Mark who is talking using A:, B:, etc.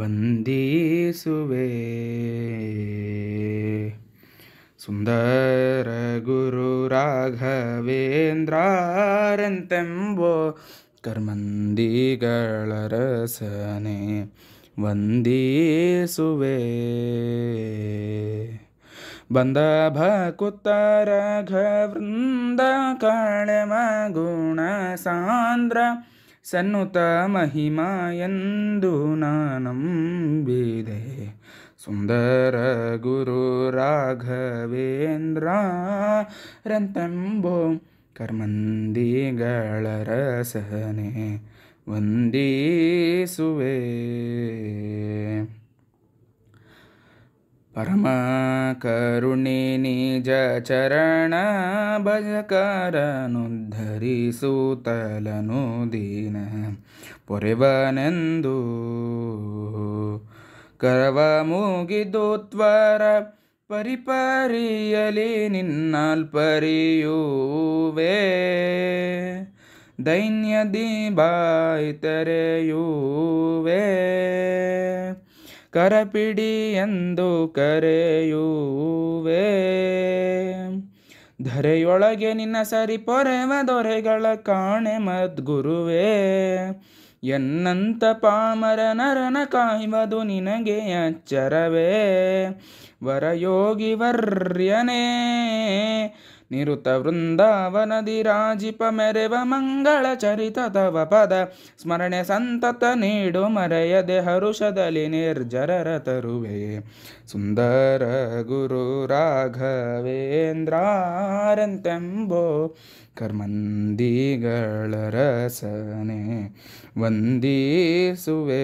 A: വന്ദീസുവേ സുന്ദര ഗുരു രാഘവേന്ദ്രാരന്തെമ്പോ കർമ്മന്തികളരസനെ വന്ദീസുവേ ബന്ധഭകുത്തരഘവൃന്ദ കളമ ഗുണസാന്ദ്ര ಸನ್ನುತ ಮಹಿಮಾಯಂದು ಎಂದು ನಂಬಿದೆ ಸುಂದರ ಗುರು ರಾಘವೇಂದ್ರ ರಂತಂಬೋ ಕರ್ಮಂದಿಗಳ ರಸನೆ ವಂದಿಸುವೆ ಪರಮಕರುಣೆ ನಿಜ ಚರಣ ಭಜಕಾರನುದ್ಧರಿಸುತ್ತಲನು ದೀನ ಪೊರೆವನೆಂದು ಕರವ ಮುಗಿದು ತ್ವರ ಪರಿಪರಿಯಲಿ ದಿ ದೈನ್ಯದಿ ಬಾಯಿತರೆಯುವೆ ಕರಪಿಡಿ ಎಂದು ಕರೆಯುವೆ ಧರೆಯೊಳಗೆ ನಿನ್ನ ಸರಿ ಪೊರೆವ ದೊರೆಗಳ ಕಾಣೆ ಮದ್ಗುರುವೇ ಎನ್ನಂತ ಪಾಮರ ನರನ ಕಾಯುವುದು ನಿನಗೆ ಅಚ್ಚರವೇ ವರಯೋಗಿ ವರ್ಯನೇ ನಿರುತ ವೃಂದಾವನದಿ ರಾಜಿಪ ಮೆರೆವ ಮಂಗಳ ಚರಿತ ತವ ಪದ ಸ್ಮರಣೆ ಸಂತತ ನೀಡು ಮರೆಯದೆ ಹರುಷದಲ್ಲಿ ನಿರ್ಜರರ ತರುವೆ ಸುಂದರ ಗುರು ರಾಘವೇಂದ್ರಾರಂತೆಂಬೋ ಕರ್ಮಂದಿಗಳ ರಸನೆ ವಂದಿಸುವೆ